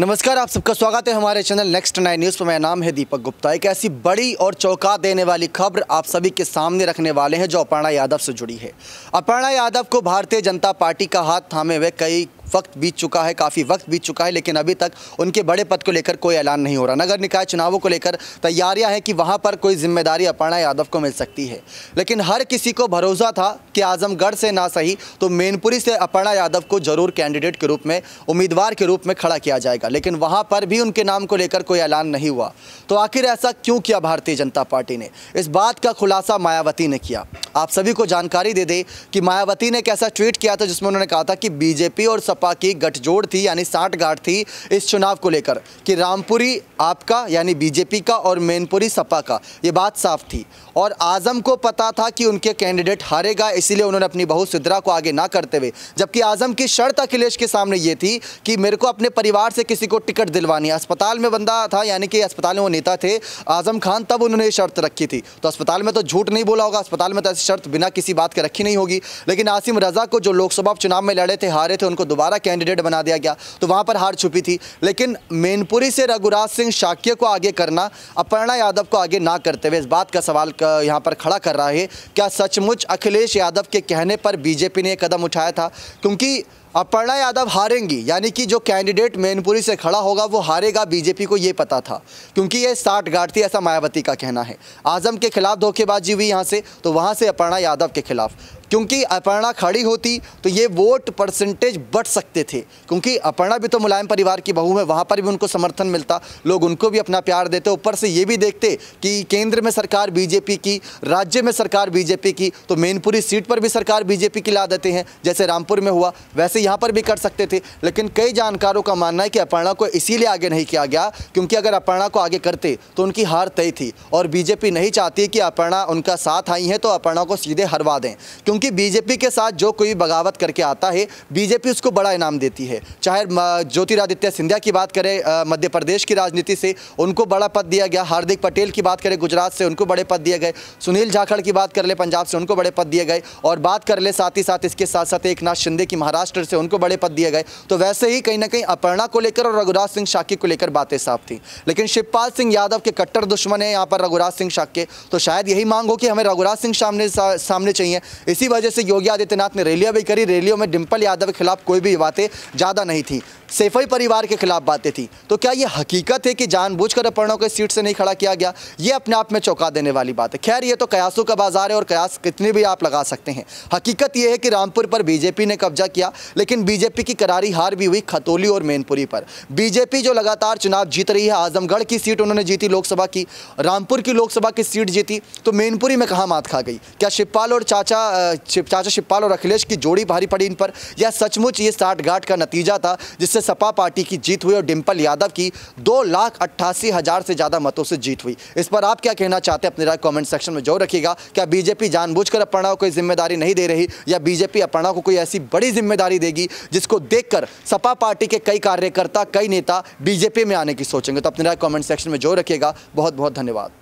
नमस्कार आप सबका स्वागत है हमारे चैनल नेक्स्ट नाइन न्यूज़ पर मेरा नाम है दीपक गुप्ता एक ऐसी बड़ी और चौंका देने वाली खबर आप सभी के सामने रखने वाले हैं जो अपर्णा यादव से जुड़ी है अपर्णा यादव को भारतीय जनता पार्टी का हाथ थामे हुए कई वक्त बीत चुका है काफ़ी वक्त बीत चुका है लेकिन अभी तक उनके बड़े पद को लेकर कोई ऐलान नहीं हो रहा नगर निकाय चुनावों को लेकर तैयारियां हैं कि वहां पर कोई जिम्मेदारी अपर्णा यादव को मिल सकती है लेकिन हर किसी को भरोसा था कि आजमगढ़ से ना सही तो मेनपुरी से अपर्णा यादव को जरूर कैंडिडेट के रूप में उम्मीदवार के रूप में खड़ा किया जाएगा लेकिन वहाँ पर भी उनके नाम को लेकर कोई ऐलान नहीं हुआ तो आखिर ऐसा क्यों किया भारतीय जनता पार्टी ने इस बात का खुलासा मायावती ने किया आप सभी को जानकारी दे दें कि मायावती ने एक ऐसा ट्वीट किया था जिसमें उन्होंने कहा था कि बीजेपी और सब सपा की गठजोड़ थी यानी साठगांठ थी इस चुनाव को लेकर कि रामपुरी आपका यानी बीजेपी का और मेनपुरी सपा का ये बात साफ थी और आज़म को पता था कि उनके कैंडिडेट हारेगा इसीलिए उन्होंने अपनी बहू सिद्धरा को आगे ना करते हुए जबकि आज़म की शर्त अखिलेश के सामने ये थी कि मेरे को अपने परिवार से किसी को टिकट दिलवानी अस्पताल में बंदा था यानी कि अस्पताल में वो नेता थे आज़म खान तब उन्होंने शर्त रखी थी तो अस्पताल में तो झूठ नहीं बोला होगा अस्पताल में तो ऐसी शर्त बिना किसी बात के रखी नहीं होगी लेकिन आसिम रजा को जो लोकसभा चुनाव में लड़े थे हारे थे उनको दोबारा दोबारा कैंडिडेट बना दिया गया तो वहाँ पर हार छुपी थी लेकिन मेनपुरी से रघुराज सिंह शाक्य को आगे करना अपर्णा यादव को आगे ना करते हुए इस बात का सवाल यहाँ पर खड़ा कर रहा है क्या सचमुच अखिलेश यादव के कहने पर बीजेपी ने कदम उठाया था क्योंकि अपर्णा यादव हारेंगी यानी कि जो कैंडिडेट मैनपुरी से खड़ा होगा वो हारेगा बीजेपी को ये पता था क्योंकि ये साठ गाठ थी ऐसा मायावती का कहना है आजम के खिलाफ धोखेबाजी हुई यहाँ से तो वहाँ से अपर्णा यादव के खिलाफ क्योंकि अपर्णा खड़ी होती तो ये वोट परसेंटेज बढ़ सकते थे क्योंकि अपर्णा भी तो मुलायम परिवार की बहू है वहाँ पर भी उनको समर्थन मिलता लोग उनको भी अपना प्यार देते ऊपर से ये भी देखते कि केंद्र में सरकार बीजेपी की राज्य में सरकार बीजेपी की तो मैनपुरी सीट पर भी सरकार बीजेपी की ला देते हैं जैसे रामपुर में हुआ वैसे यहाँ पर भी कर सकते थे लेकिन कई जानकारों का मानना है कि अपर्णा को इसीलिए आगे नहीं किया गया क्योंकि अगर अपर्णा को आगे करते तो उनकी हार तय थी और बीजेपी नहीं चाहती कि अपर्णा उनका साथ आई है तो अपर्णा को सीधे हरवा दें क्योंकि बीजेपी के साथ जो कोई बगावत करके आता है बीजेपी उसको बड़ा इनाम देती है चाहे ज्योतिरादित्य सिंधिया की बात करें मध्य प्रदेश की राजनीति से उनको बड़ा पद दिया गया हार्दिक पटेल की बात करें गुजरात से उनको बड़े पद दिए गए सुनील झाखड़ की बात कर ले पंजाब से उनको बड़े पद दिए गए और बात कर ले साथ ही साथ इसके साथ साथ एक शिंदे की महाराष्ट्र से उनको बड़े पद दिए गए तो वैसे ही कहीं ना कहीं अपर्णा को लेकर और रघुराज सिंह शाक्य को लेकर बातें साफ थी लेकिन शिवपाल सिंह यादव के कट्टर दुश्मन है यहाँ पर रघुराज सिंह शाक्य तो शायद यही मांग हो कि हमें रघुराज सिंह सामने सामने चाहिए इसी वजह से योगी आदित्यनाथ ने रैलियाँ भी करी रैलियों में डिम्पल यादव के खिलाफ कोई भी बातें ज़्यादा नहीं थी सेफई परिवार के खिलाफ बातें थी तो क्या ये हकीकत है कि जानबूझकर अपर्णा को सीट से नहीं खड़ा किया गया ये अपने आप में चौंका देने वाली बात है खैर ये तो कयासों का बाजार है और कयास कितने भी आप लगा सकते हैं हकीकत ये है कि रामपुर पर बीजेपी ने कब्जा किया लेकिन बीजेपी की करारी हार भी हुई खतौली और मैनपुरी पर बीजेपी जो लगातार चुनाव जीत रही है आजमगढ़ की सीट उन्होंने जीती लोकसभा की रामपुर की लोकसभा की सीट जीती तो मैनपुरी में कहाँ मात खा गई क्या शिवपाल और चाचा चाचा शिवपाल और अखिलेश की जोड़ी भारी पड़ी इन पर या सचमुच ये साठगांठ का नतीजा था जिससे सपा पार्टी की जीत हुई और डिम्पल यादव की दो लाख अट्ठासी हज़ार से ज़्यादा मतों से जीत हुई इस पर आप क्या कहना चाहते हैं अपनी राय कमेंट सेक्शन में जो रखिएगा क्या बीजेपी जानबूझकर अपर्णा को कोई जिम्मेदारी नहीं दे रही या बीजेपी अपर्णा को कोई ऐसी बड़ी जिम्मेदारी देगी मिलेगी जिसको देखकर सपा पार्टी के कई कार्यकर्ता कई नेता बीजेपी में आने की सोचेंगे तो अपनी राय कमेंट सेक्शन में जो रखिएगा बहुत बहुत धन्यवाद